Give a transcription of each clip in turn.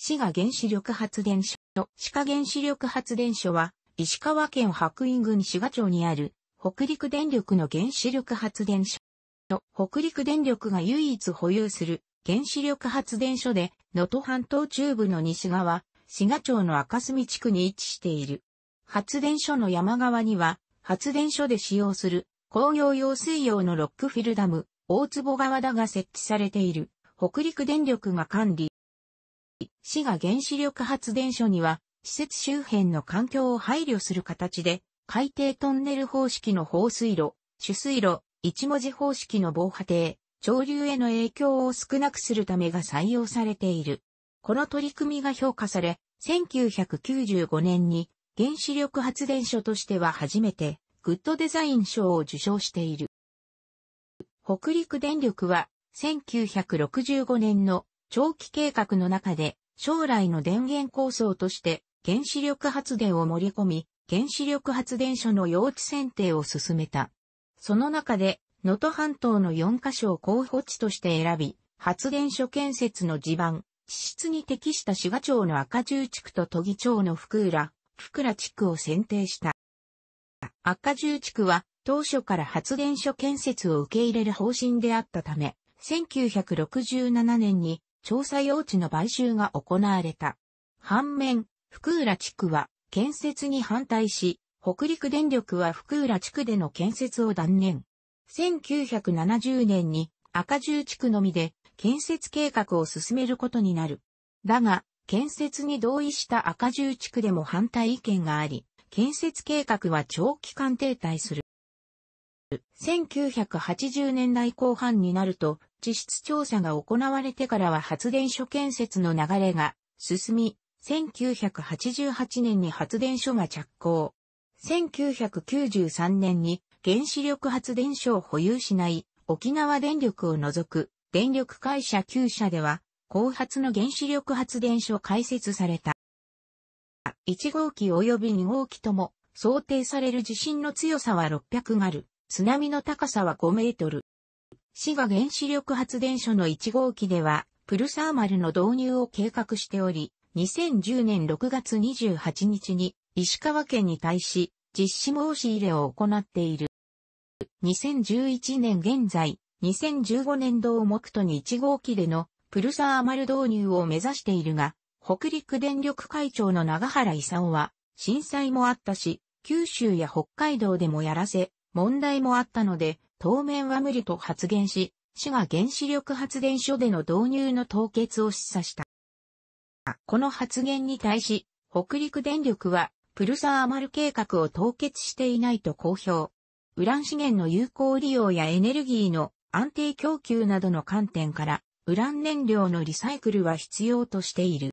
滋賀原子力発電所、滋賀原子力発電所は、石川県白隠郡滋賀町にある、北陸電力の原子力発電所。北陸電力が唯一保有する原子力発電所で、能登半島中部の西側、滋賀町の赤住地区に位置している。発電所の山側には、発電所で使用する工業用水用のロックフィルダム、大坪川だが設置されている。北陸電力が管理、市が原子力発電所には、施設周辺の環境を配慮する形で、海底トンネル方式の放水路、取水路、一文字方式の防波堤、潮流への影響を少なくするためが採用されている。この取り組みが評価され、1995年に原子力発電所としては初めてグッドデザイン賞を受賞している。北陸電力は1965年の長期計画の中で将来の電源構想として原子力発電を盛り込み、原子力発電所の用地選定を進めた。その中で、能登半島の4カ所を候補地として選び、発電所建設の地盤、地質に適した滋賀町の赤十地区と都議町の福浦、福浦地区を選定した。赤十地区は当初から発電所建設を受け入れる方針であったため、1967年に調査用地の買収が行われた。反面、福浦地区は建設に反対し、北陸電力は福浦地区での建設を断念。1970年に赤十地区のみで建設計画を進めることになる。だが、建設に同意した赤十地区でも反対意見があり、建設計画は長期間停滞する。1980年代後半になると、地質調査が行われてからは発電所建設の流れが進み、1988年に発電所が着工。1993年に原子力発電所を保有しない沖縄電力を除く電力会社9社では、後発の原子力発電所開設された。1号機及び2号機とも想定される地震の強さは600ある。津波の高さは5メートル。市が原子力発電所の1号機では、プルサーマルの導入を計画しており、2010年6月28日に石川県に対し実施申し入れを行っている。2011年現在、2015年度を目途に1号機でのプルサーマル導入を目指しているが、北陸電力会長の長原勲は震災もあったし、九州や北海道でもやらせ、問題もあったので、当面は無理と発言し、市が原子力発電所での導入の凍結を示唆した。この発言に対し、北陸電力は、プルサーマル計画を凍結していないと公表。ウラン資源の有効利用やエネルギーの安定供給などの観点から、ウラン燃料のリサイクルは必要としている。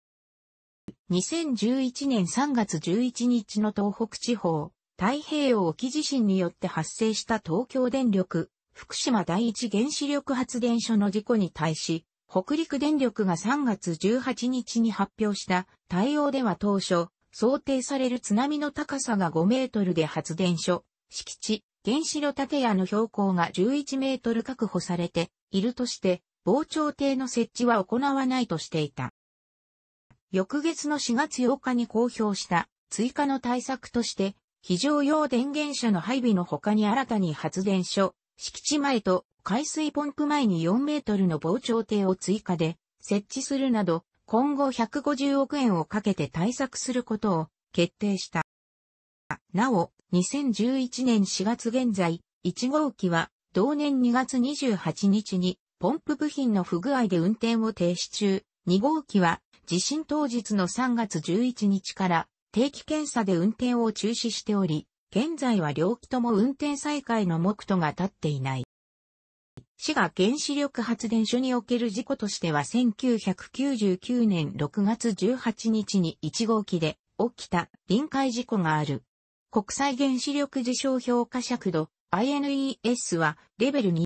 2011年3月11日の東北地方、太平洋沖地震によって発生した東京電力、福島第一原子力発電所の事故に対し、北陸電力が3月18日に発表した対応では当初、想定される津波の高さが5メートルで発電所、敷地、原子炉建屋の標高が11メートル確保されているとして、防潮堤の設置は行わないとしていた。翌月の4月8日に公表した追加の対策として、非常用電源車の配備の他に新たに発電所、敷地前と海水ポンプ前に4メートルの防潮堤を追加で設置するなど、今後150億円をかけて対策することを決定した。なお、2011年4月現在、1号機は同年2月28日にポンプ部品の不具合で運転を停止中、2号機は地震当日の3月11日から定期検査で運転を中止しており、現在は両機とも運転再開の目途が立っていない。市が原子力発電所における事故としては1999年6月18日に1号機で起きた臨界事故がある。国際原子力事象評価尺度 INES はレベル2。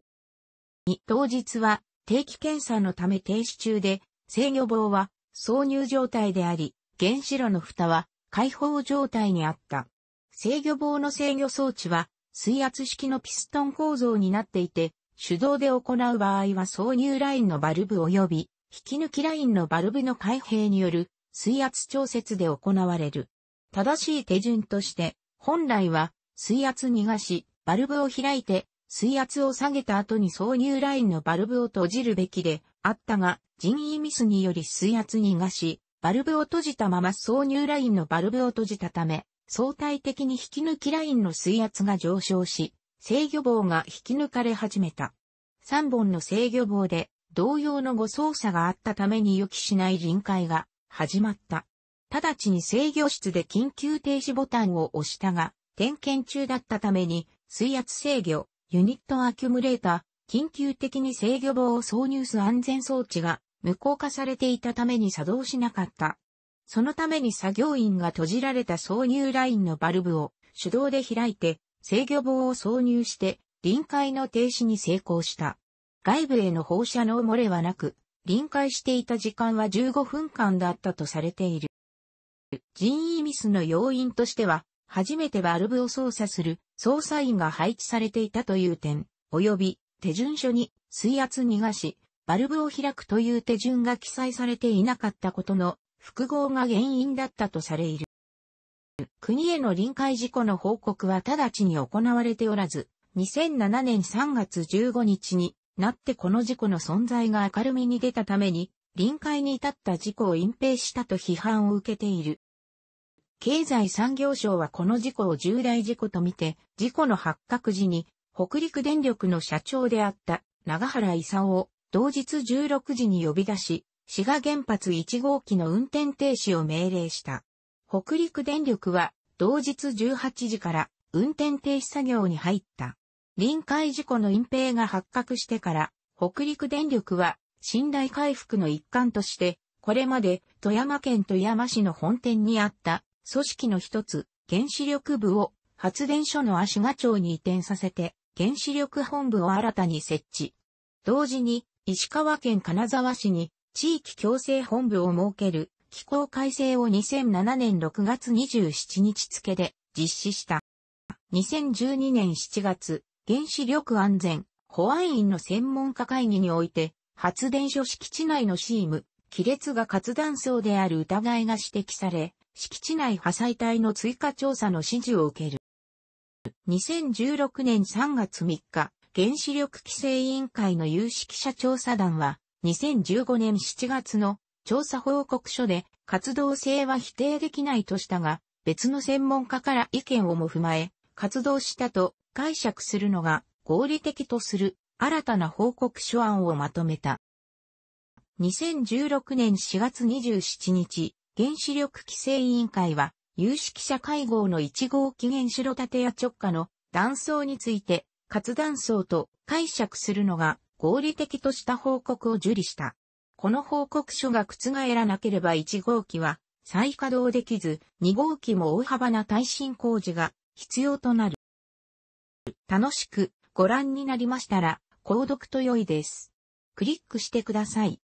当日は定期検査のため停止中で制御棒は挿入状態であり、原子炉の蓋は解放状態にあった。制御棒の制御装置は水圧式のピストン構造になっていて、手動で行う場合は挿入ラインのバルブ及び引き抜きラインのバルブの開閉による水圧調節で行われる。正しい手順として、本来は水圧逃がし、バルブを開いて水圧を下げた後に挿入ラインのバルブを閉じるべきであったが、人為ミスにより水圧逃がし、バルブを閉じたまま挿入ラインのバルブを閉じたため、相対的に引き抜きラインの水圧が上昇し、制御棒が引き抜かれ始めた。3本の制御棒で同様の誤操作があったために予期しない臨界が始まった。直ちに制御室で緊急停止ボタンを押したが、点検中だったために水圧制御、ユニットアキュムレータ、ー、緊急的に制御棒を挿入す安全装置が無効化されていたために作動しなかった。そのために作業員が閉じられた挿入ラインのバルブを手動で開いて制御棒を挿入して臨界の停止に成功した。外部への放射能漏れはなく、臨界していた時間は15分間だったとされている。人為ミスの要因としては、初めてバルブを操作する操作員が配置されていたという点、及び手順書に水圧逃がし、バルブを開くという手順が記載されていなかったことの複合が原因だったとされる。国への臨界事故の報告は直ちに行われておらず、2007年3月15日になってこの事故の存在が明るみに出たために、臨界に至った事故を隠蔽したと批判を受けている。経済産業省はこの事故を重大事故とみて、事故の発覚時に、北陸電力の社長であった長原勲を同日16時に呼び出し、滋賀原発1号機の運転停止を命令した。北陸電力は同日18時から運転停止作業に入った。臨海事故の隠蔽が発覚してから、北陸電力は信頼回復の一環として、これまで富山県富山市の本店にあった組織の一つ、原子力部を発電所の足賀町に移転させて、原子力本部を新たに設置。同時に石川県金沢市に地域共生本部を設ける機構改正を2007年6月27日付で実施した。2012年7月、原子力安全保安院の専門家会議において、発電所敷地内のシーム、亀裂が活断層である疑いが指摘され、敷地内破砕帯の追加調査の指示を受ける。2016年3月3日、原子力規制委員会の有識者調査団は、2015年7月の調査報告書で活動性は否定できないとしたが、別の専門家から意見をも踏まえ、活動したと解釈するのが合理的とする新たな報告書案をまとめた。2016年4月27日、原子力規制委員会は、有識者会合の1号機原子炉建屋直下の断層について、活断層と解釈するのが合理的とした報告を受理した。この報告書が覆らなければ1号機は再稼働できず、2号機も大幅な耐震工事が必要となる。楽しくご覧になりましたら、購読と良いです。クリックしてください。